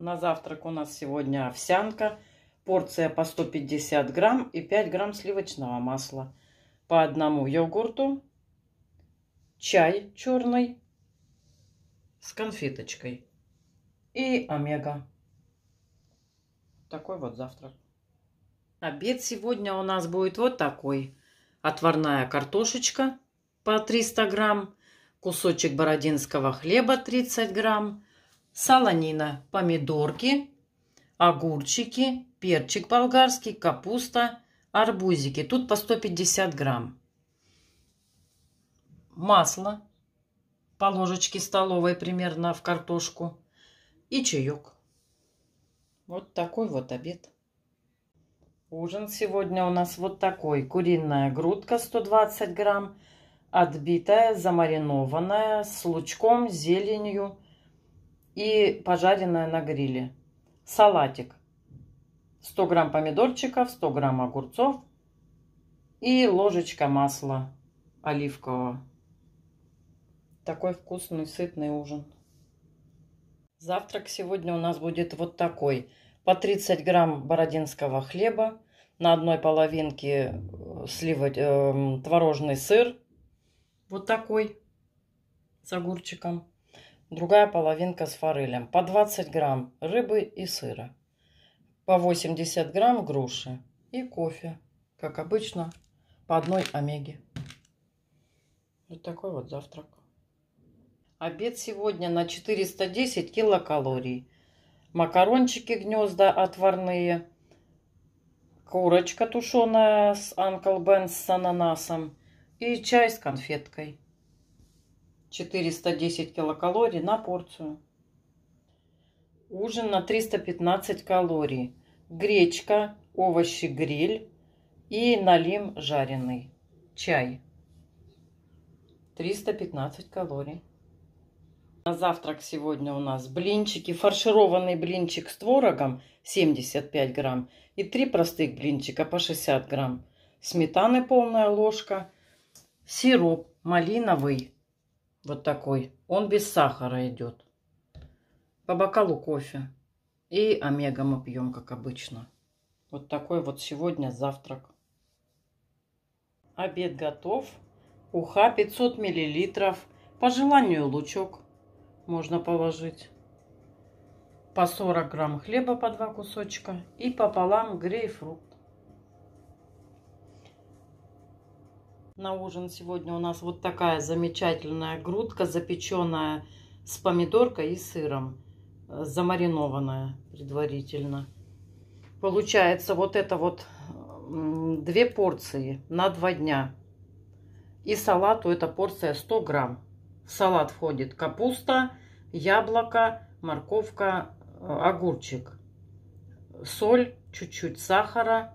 На завтрак у нас сегодня овсянка. Порция по 150 грамм и 5 грамм сливочного масла. По одному йогурту. Чай черный с конфеточкой. И омега. Такой вот завтрак. Обед сегодня у нас будет вот такой. Отварная картошечка по 300 грамм, кусочек бородинского хлеба 30 грамм, солонина, помидорки, огурчики, перчик болгарский, капуста, арбузики. Тут по 150 грамм. Масло по ложечке столовой примерно в картошку и чаек. Вот такой вот обед. Ужин сегодня у нас вот такой. Куриная грудка 120 грамм, отбитая, замаринованная, с лучком, зеленью, и пожаренная на гриле. Салатик. 100 грамм помидорчиков, 100 грамм огурцов и ложечка масла оливкового. Такой вкусный, сытный ужин. Завтрак сегодня у нас будет вот такой. По 30 грамм бородинского хлеба, на одной половинке сливать, э, э творожный сыр, вот такой, с огурчиком другая половинка с форелем, по 20 грамм рыбы и сыра, по 80 грамм груши и кофе, как обычно, по одной омеге. Вот такой вот завтрак. Обед сегодня на 410 килокалорий. Макарончики гнезда отварные, курочка тушеная с Анкл Бен с ананасом и чай с конфеткой. 410 килокалорий на порцию. Ужин на 315 калорий. Гречка, овощи гриль и налим жареный. Чай. 315 калорий. На завтрак сегодня у нас блинчики. Фаршированный блинчик с творогом 75 грамм. И три простых блинчика по 60 грамм. Сметаны полная ложка. Сироп малиновый вот такой. Он без сахара идет. По бокалу кофе. И омега мы пьем, как обычно. Вот такой вот сегодня завтрак. Обед готов. Уха 500 миллилитров. По желанию лучок можно положить. По 40 грамм хлеба по два кусочка. И пополам грейпфрут. На ужин сегодня у нас вот такая замечательная грудка, запеченная с помидоркой и сыром, э, замаринованная предварительно. Получается вот это вот две порции на два дня. И салату эта порция 100 грамм. В салат входит капуста, яблоко, морковка, э, огурчик, соль, чуть-чуть сахара,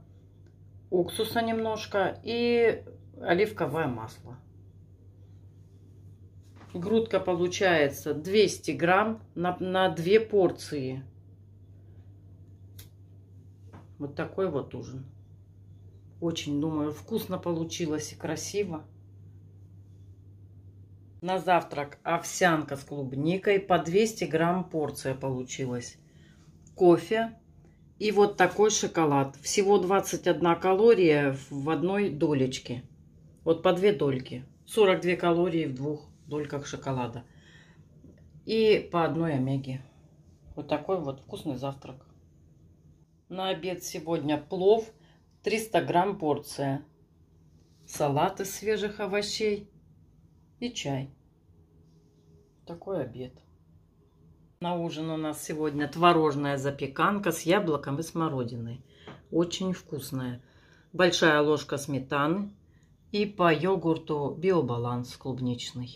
уксуса немножко и оливковое масло. Грудка получается 200 грамм на, на 2 порции. Вот такой вот ужин. Очень, думаю, вкусно получилось и красиво. На завтрак овсянка с клубникой. По 200 грамм порция получилась. Кофе. И вот такой шоколад. Всего 21 калория в одной долечке. Вот по две дольки. 42 калории в двух дольках шоколада. И по одной омеге. Вот такой вот вкусный завтрак. На обед сегодня плов 300 грамм порция. Салат из свежих овощей и чай. Такой обед. На ужин у нас сегодня творожная запеканка с яблоком и смородиной. Очень вкусная. Большая ложка сметаны, и по йогурту Биобаланс клубничный.